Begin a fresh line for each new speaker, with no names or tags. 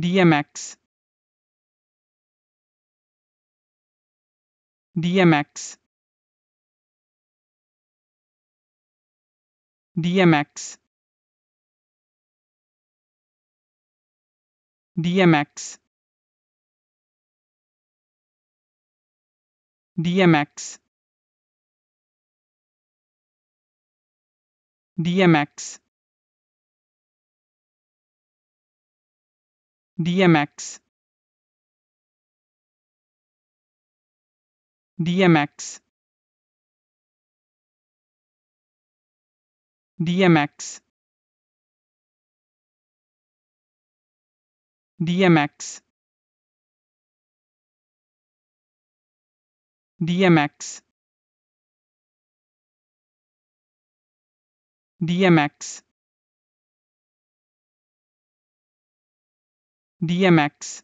DMX DMX DMX DMX DMX DMX dmx dmx dmx dmx dmx dmx DMX